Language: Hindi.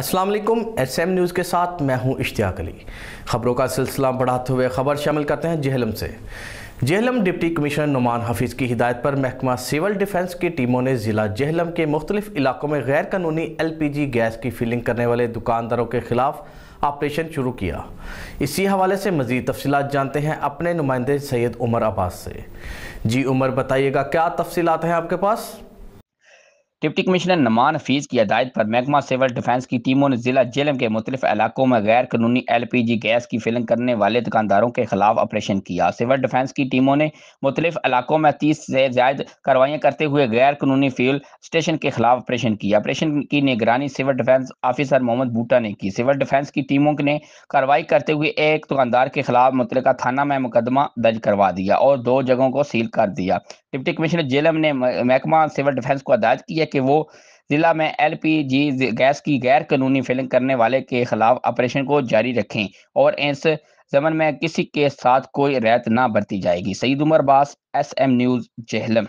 अस्सलाम वालेकुम एम न्यूज़ के साथ मैं हूं इश्तियाक अली खबरों का सिलसिला बढ़ाते हुए खबर शामिल करते हैं जहलम से जहलम डिप्टी कमिश्नर नुमान हफीज़ की हिदायत पर महकमा सिविल डिफेंस की टीमों ने ज़िला जहलम के मुख्तलिफ इलाकों में गैर कानूनी एल पी जी गैस की फिलिंग करने वाले दुकानदारों के खिलाफ ऑपरेशन शुरू किया इसी हवाले से मज़ीद तफसी जानते हैं अपने नुमाइंदे सैयद उमर अब्बास से जी उमर बताइएगा क्या तफसीत हैं आपके पास डिप्टी कमिश्नर नमान हफीज की हदायत पर महकमा सिविल डिफेंस की टीमों ने जिला जेलम के मुख्तलिफ इलाकों में गैर कानूनी एल पी जी गैस की फिलिंग करने वाले दुकानदारों के खिलाफ ऑपरेशन किया सिविल डिफेंस की टीमों ने मुख्तलिफ इलाकों में तीस से ज्यादा कार्रवाइयाँ करते हुए गैर कानूनी फ्यूल स्टेशन के खिलाफ ऑपरेशन किया ऑपरेशन की निगरानी civil defence officer Mohammad Boota ने की सिविल डिफेंस की टीमों ने कार्रवाई करते हुए एक दुकानदार के खिलाफ मुतलका थाना में मुकदमा दर्ज करवा दिया और दो जगहों को सील कर दिया डिप्टी कमिश्नर जेलम ने महकमा सिविल डिफेंस को हदायत की है कि वो जिला में एल पी जी गैस की गैर कानूनी फिलिंग करने वाले के खिलाफ ऑपरेशन को जारी रखें और इस जमन में किसी के साथ कोई रैत ना बरती जाएगी सईद उमर बास एस एम न्यूज जेहलम